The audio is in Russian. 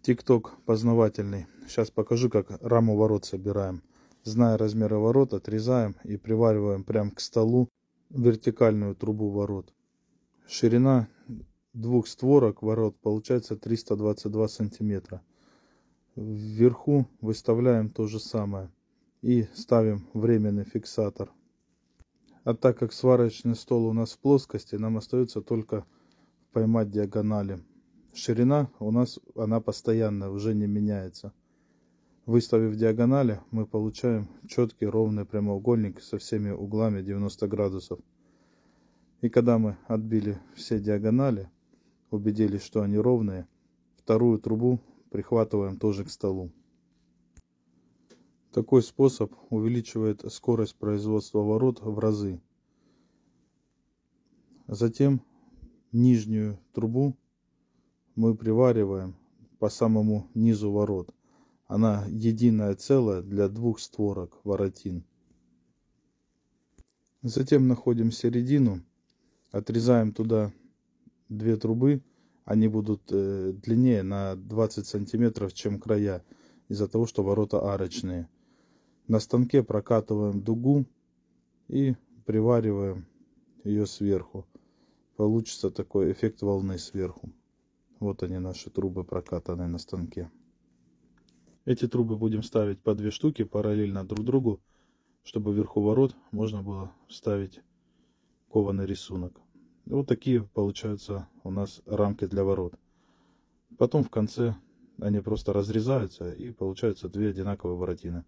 Тикток познавательный. Сейчас покажу, как раму ворот собираем. Зная размеры ворот, отрезаем и привариваем прямо к столу вертикальную трубу ворот. Ширина двух створок ворот получается 322 сантиметра. Вверху выставляем то же самое и ставим временный фиксатор. А так как сварочный стол у нас в плоскости, нам остается только поймать диагонали. Ширина у нас, она постоянная, уже не меняется. Выставив диагонали, мы получаем четкий ровный прямоугольник со всеми углами 90 градусов. И когда мы отбили все диагонали, убедились, что они ровные, вторую трубу прихватываем тоже к столу. Такой способ увеличивает скорость производства ворот в разы. Затем нижнюю трубу мы привариваем по самому низу ворот. Она единое целое для двух створок воротин. Затем находим середину, отрезаем туда две трубы. Они будут э, длиннее на 20 сантиметров, чем края, из-за того, что ворота арочные. На станке прокатываем дугу и привариваем ее сверху. Получится такой эффект волны сверху. Вот они, наши трубы прокатанные на станке. Эти трубы будем ставить по две штуки параллельно друг другу, чтобы вверху ворот можно было вставить кованый рисунок. Вот такие получаются у нас рамки для ворот. Потом в конце они просто разрезаются и получаются две одинаковые воротины.